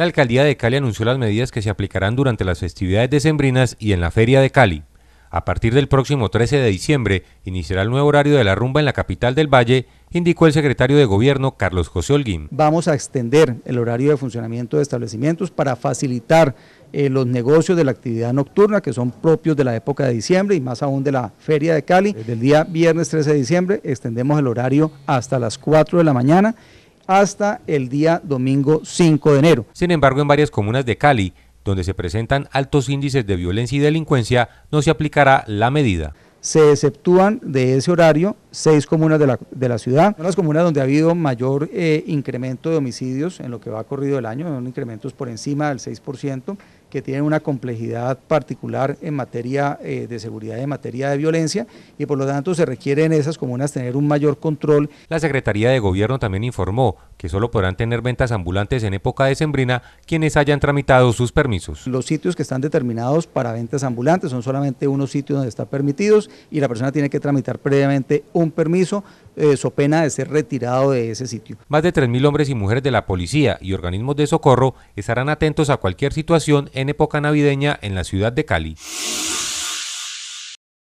La alcaldía de Cali anunció las medidas que se aplicarán durante las festividades decembrinas y en la Feria de Cali. A partir del próximo 13 de diciembre iniciará el nuevo horario de la rumba en la capital del Valle, indicó el secretario de Gobierno Carlos José Holguín. Vamos a extender el horario de funcionamiento de establecimientos para facilitar eh, los negocios de la actividad nocturna que son propios de la época de diciembre y más aún de la Feria de Cali. Desde el día viernes 13 de diciembre extendemos el horario hasta las 4 de la mañana hasta el día domingo 5 de enero. Sin embargo, en varias comunas de Cali, donde se presentan altos índices de violencia y delincuencia, no se aplicará la medida se exceptúan de ese horario seis comunas de la, ciudad. las comunas donde ha habido mayor eh, incremento de homicidios en lo que va corrido el año, son incrementos por encima del 6% que tienen una complejidad particular en materia eh, de seguridad, en materia de violencia, y por lo tanto se requieren en esas comunas tener un mayor control. La Secretaría de Gobierno también informó que solo podrán tener ventas ambulantes en época de Sembrina quienes hayan tramitado sus permisos. Los sitios que están determinados para ventas ambulantes son solamente unos sitios donde están permitidos y la persona tiene que tramitar previamente un permiso eh, so pena de ser retirado de ese sitio. Más de 3.000 hombres y mujeres de la policía y organismos de socorro estarán atentos a cualquier situación en época navideña en la ciudad de Cali.